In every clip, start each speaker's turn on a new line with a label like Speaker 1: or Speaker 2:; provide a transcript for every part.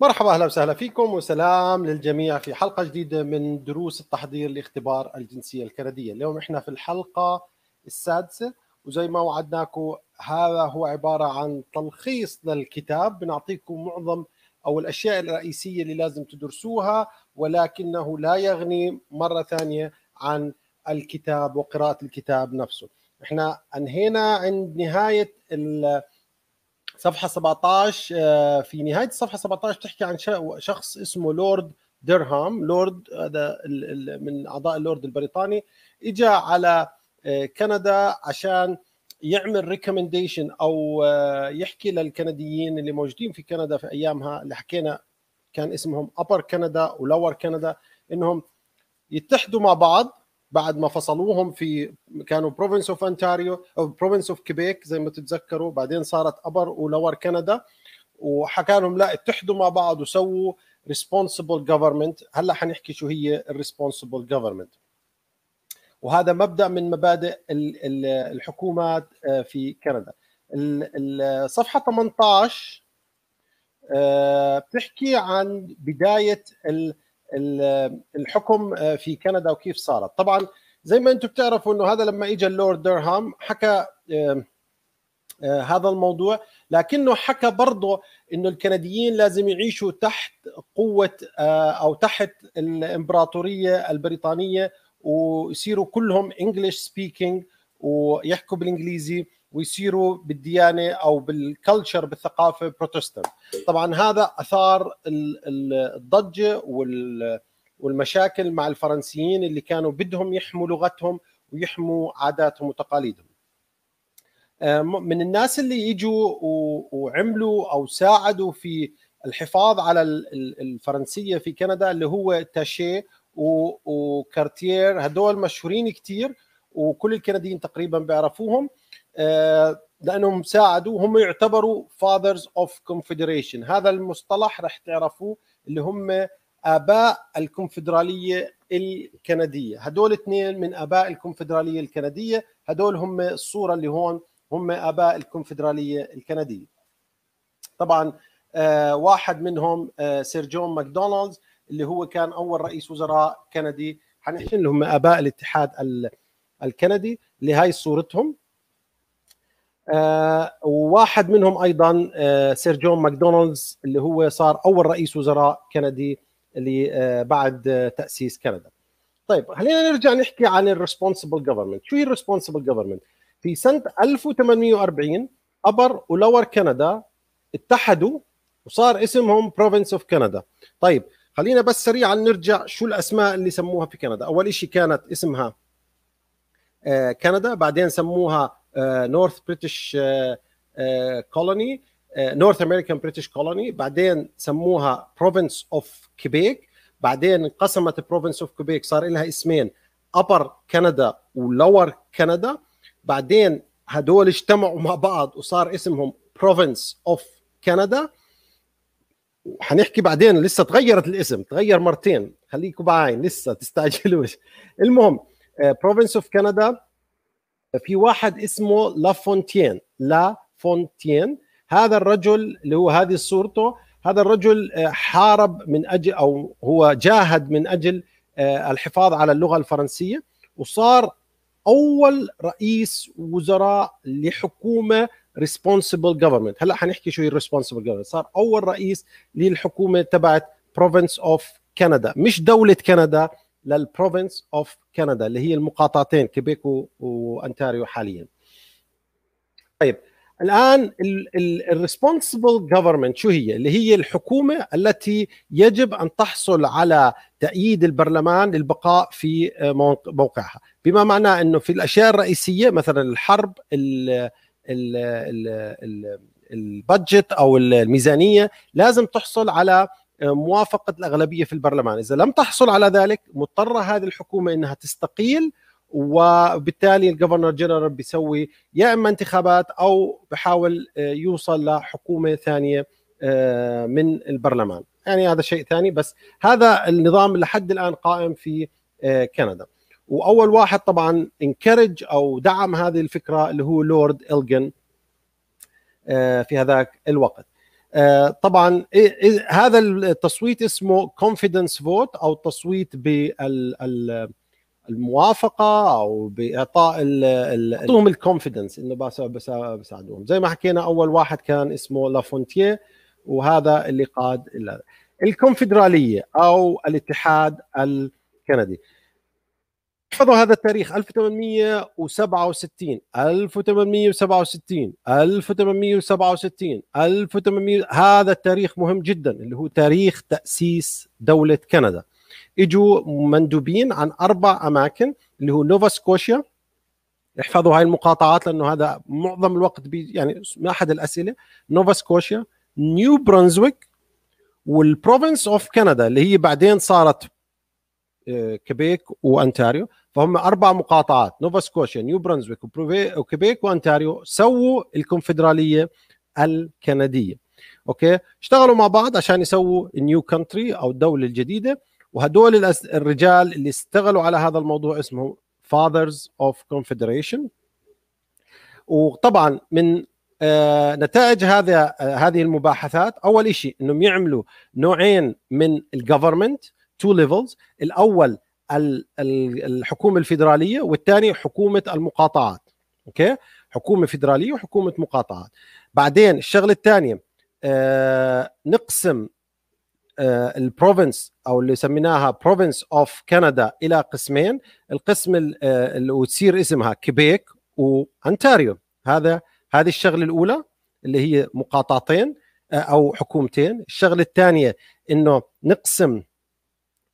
Speaker 1: مرحبا اهلا وسهلا فيكم وسلام للجميع في حلقه جديده من دروس التحضير لاختبار الجنسيه الكنديه، اليوم احنا في الحلقه السادسه وزي ما وعدناكم هذا هو عباره عن تلخيص للكتاب بنعطيكم معظم او الاشياء الرئيسيه اللي لازم تدرسوها ولكنه لا يغني مره ثانيه عن الكتاب وقراءه الكتاب نفسه. احنا انهينا عند نهايه صفحه 17 آه، في نهايه الصفحه 17 بتحكي عن شخص اسمه لورد درهام لورد هذا من اعضاء اللورد البريطاني اجى على آه، كندا عشان يعمل ريكومنديشن او آه، يحكي للكنديين اللي موجودين في كندا في ايامها اللي حكينا كان اسمهم ابر كندا ولور كندا انهم يتحدوا مع بعض بعد ما فصلوهم في كانوا بروفنس اوف انتاريو او بروفنس اوف كيبيك زي ما تتذكروا بعدين صارت ابر ولور كندا وحكى لهم لا اتحدوا مع بعض وسووا ريسبونسبل جفرمنت هلا حنحكي شو هي الريسبونسبل جفرمنت وهذا مبدا من مبادئ الحكومات آه، في كندا الصفحه 18 بتحكي عن بدايه ال الحكم آه، في كندا وكيف صارت طبعا زي ما انتم بتعرفوا انه هذا لما اجى اللورد درهام حكى آه، هذا الموضوع لكنه حكى برضه انه الكنديين لازم يعيشوا تحت قوه آه، او تحت الامبراطوريه البريطانيه ويصيروا كلهم انجلش سبيكينج ويحكوا بالانجليزي ويصيروا بالديانه او بالكلتشر بالثقافه بروتستانت طبعا هذا اثار الضجه والمشاكل مع الفرنسيين اللي كانوا بدهم يحموا لغتهم ويحموا عاداتهم وتقاليدهم آه، من الناس اللي يجوا وعملوا او ساعدوا في الحفاظ على الفرنسيه في كندا اللي هو تاشي وكارتير هدول مشهورين كثير وكل الكنديين تقريبا بيعرفوهم لانهم ساعدوا هم يعتبروا فاذرز اوف كونفدريشن هذا المصطلح راح تعرفوه اللي هم اباء الكونفدراليه الكنديه هدول اثنين من اباء الكونفدراليه الكنديه هدول هم الصوره اللي هون هم اباء الكونفدراليه الكنديه طبعا آه، واحد منهم آه، سير جون ماكدونالدز اللي هو كان اول رئيس وزراء كندي حنحكي لهم اباء الاتحاد الكندي اللي هاي صورتهم آه، وواحد منهم ايضا آه، سير جون ماكدونالدز اللي هو صار اول رئيس وزراء كندي اللي آه، بعد تاسيس كندا. طيب خلينا نرجع نحكي عن الريسبونسبل جفرمنت، شو هي الريسبونسبل جفرمنت؟ في سنه 1840 ابر ولور كندا اتحدوا وصار اسمهم بروفنس اوف كندا. طيب خلينا بس سريعا نرجع شو الاسماء اللي سموها في كندا، اول شيء كانت اسمها كندا، بعدين سموها نورث بريتش كولوني نورث امريكان بريتش كولوني بعدين سموها بروفنس اوف كيبيك بعدين انقسمت بروفنس اوف كيبيك صار لها اسمين ابر كندا ولور كندا بعدين هدول اجتمعوا مع بعض وصار اسمهم بروفنس اوف كندا وحنحكي بعدين لسه تغيرت الاسم تغير مرتين خليكم بعين لسه تستعجلوش المهم بروفنس اوف كندا في واحد اسمه لافونتين فونتين هذا الرجل اللي هو هذه صورته هذا الرجل آه، حارب من اجل او هو جاهد من اجل آه، الحفاظ على اللغه الفرنسيه وصار اول رئيس وزراء لحكومه ريسبونسبل جفرمنت هلا حنحكي شو هي الريسبونسبل جفرمنت صار اول رئيس للحكومه تبعت بروفنس اوف كندا مش دوله كندا للبروفنس اوف كندا اللي هي المقاطعتين كيبيك وانتاريو حاليا طيب الان الريسبونسبل جفرمنت شو هي؟ اللي هي الحكومه التي يجب ان تحصل على تأييد البرلمان للبقاء في آه، موقعها، بما معناه انه في الاشياء الرئيسيه مثلا الحرب ال البادجت او الميزانيه لازم تحصل على آه، موافقه الاغلبيه في البرلمان، اذا لم تحصل على ذلك مضطره هذه الحكومه انها تستقيل وبالتالي الجفرنر جنرال بيسوي يا اما انتخابات او بحاول آه، يوصل لحكومه ثانيه آه، من البرلمان يعني هذا شيء ثاني بس هذا النظام لحد الان قائم في كندا واول واحد طبعا انكرج او دعم هذه الفكره اللي هو لورد الجن في هذاك الوقت آه، طبعا إيه، إيه، هذا التصويت اسمه كونفيدنس فوت او التصويت بالموافقه او باعطاء اعطوهم الكونفيدنس انه بساعدوهم زي ما حكينا اول واحد كان اسمه لافونتيه وهذا اللي قاد الكونفدراليه او الاتحاد الكندي احفظوا هذا التاريخ 1867 1867 1867 1800 هذا التاريخ مهم جدا اللي هو تاريخ تأسيس دولة كندا اجوا مندوبين عن اربع اماكن اللي هو نوفا سكوشيا احفظوا هاي المقاطعات لانه هذا معظم الوقت بي يعني احد الاسئله نوفا سكوشيا نيو برونزويك والبروفنس اوف كندا اللي هي بعدين صارت آه، كيبيك وانتاريو فهم اربع مقاطعات نوفا سكوشيا نيو برنزويك وكيبيك وانتاريو سووا الكونفدراليه الكنديه اوكي اشتغلوا مع بعض عشان يسووا النيو كونتري او الدوله الجديده وهدول الرجال اللي اشتغلوا على هذا الموضوع اسمهم فاذرز اوف كونفدريشن وطبعا من آه، نتائج هذا آه، هذه المباحثات اول شيء انهم يعملوا نوعين من الجفرمنت تو ليفلز الاول الحكومه الفيدراليه والثاني حكومه المقاطعات اوكي حكومه فيدراليه وحكومه مقاطعات بعدين الشغله الثانيه آه، نقسم آه، البروفنس او اللي سميناها بروفنس اوف كندا الى قسمين القسم آه، اللي تصير اسمها كيبيك وانتاريو هذا هذه الشغله الاولى اللي هي مقاطعتين او حكومتين الشغله الثانيه انه نقسم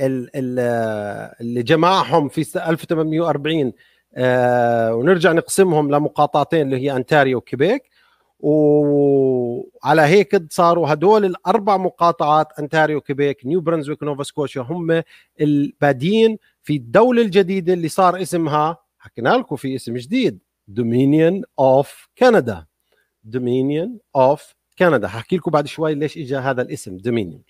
Speaker 1: اللي جمعهم في 1840 آه، ونرجع نقسمهم لمقاطعتين اللي هي انتاريو وكيبيك وعلى هيك صاروا هدول الاربع مقاطعات انتاريو كيبيك نيو برنزويك نوفا سكوشيا هم البادين في الدوله الجديده اللي صار اسمها حكينا لكم في اسم جديد دومينيون اوف كندا دومينيون اوف كندا حكي لكم بعد شوي ليش اجى هذا الاسم دومينيون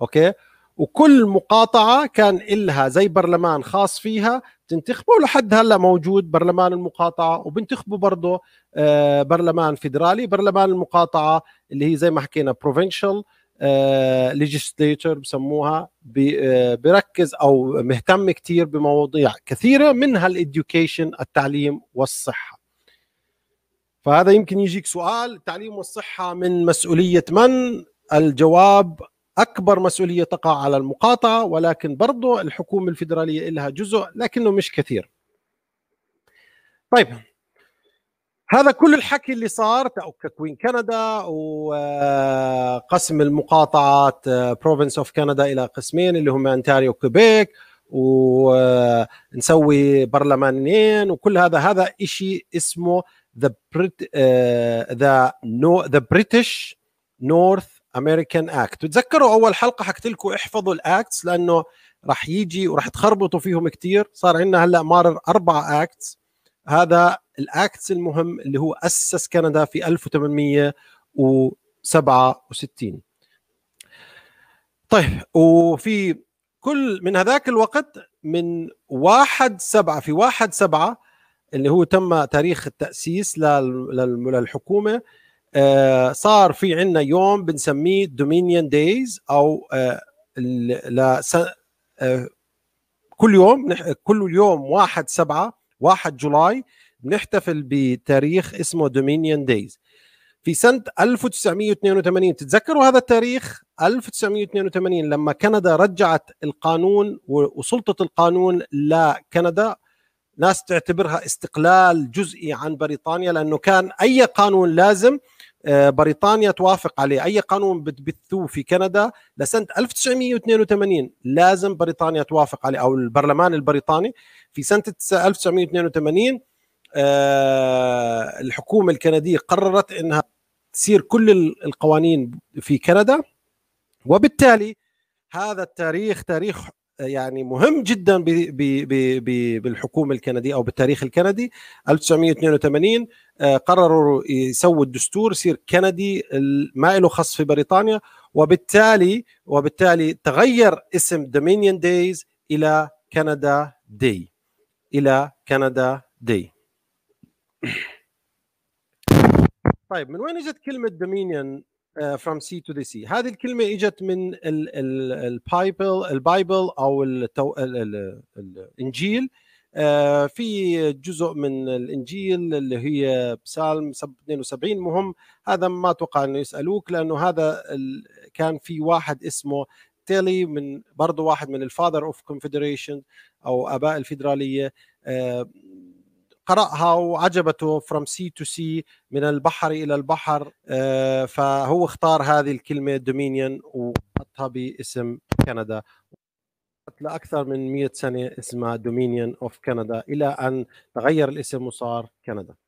Speaker 1: اوكي وكل مقاطعة كان إلها زي برلمان خاص فيها تنتخبه لحد هلا موجود برلمان المقاطعة وبنتخبوا برضه آه، برلمان فيدرالي برلمان المقاطعة اللي هي زي ما حكينا provincial ليجيسليتور آه، بسموها بركز آه، أو مهتم كتير بمواضيع كثيرة منها الإديوكيشن التعليم والصحة فهذا يمكن يجيك سؤال التعليم والصحة من مسؤولية من؟ الجواب اكبر مسؤوليه تقع على المقاطعه ولكن برضو الحكومه الفيدراليه لها جزء لكنه مش كثير طيب هذا كل الحكي اللي صار كوين كندا وقسم آه، المقاطعات بروفنس اوف كندا الى قسمين اللي هم انتاريو كوبيك آه، ونسوي برلمانين وكل هذا هذا شيء اسمه ذا ذا نو ذا بريتش نورث امريكان اكت بتذكروا اول حلقه حكيت لكم احفظوا الاكتس لانه رح يجي ورح تخربطوا فيهم كثير صار عندنا هلا مارر اربع اكتس هذا الاكتس المهم اللي هو اسس كندا في 1867 طيب وفي كل من هذاك الوقت من واحد سبعة في واحد سبعة اللي هو تم تاريخ التأسيس للحكومة آه، صار في عندنا يوم بنسميه دومينيون دايز او آه، آه، كل يوم كل يوم 1 7 1 جولاي بنحتفل بتاريخ اسمه دومينيون دايز في سنة 1982 تتذكروا هذا التاريخ 1982 لما كندا رجعت القانون وسلطة القانون لكندا ناس تعتبرها استقلال جزئي عن بريطانيا لأنه كان أي قانون لازم آه، بريطانيا توافق عليه اي قانون بتبثوه في كندا لسنه 1982 لازم بريطانيا توافق عليه او البرلمان البريطاني في سنه 1982 آه، الحكومه الكنديه قررت انها تسير كل القوانين في كندا وبالتالي هذا التاريخ تاريخ يعني مهم جدا بـ بـ بـ بالحكومه الكنديه او بالتاريخ الكندي 1982 آه، قرروا يسووا الدستور يصير كندي ما له خص في بريطانيا وبالتالي وبالتالي تغير اسم دومينيون دايز الى كندا دي الى كندا دي طيب من وين اجت كلمه دومينيون فروم سي تو ذا سي هذه الكلمه اجت من البايبل البايبل او الانجيل آه، في جزء من الانجيل اللي هي بسالم 72 مهم هذا ما اتوقع انه يسالوك لانه هذا كان في واحد اسمه تيلي من برضه واحد من الفادر اوف كونفدريشن او اباء الفيدراليه آه، قرأها وعجبته فروم سي تو سي من البحر إلى البحر آه، فهو اختار هذه الكلمة دومينيون وحطها باسم كندا لأكثر من 100 سنة اسمها دومينيون اوف كندا إلى أن تغير الاسم وصار كندا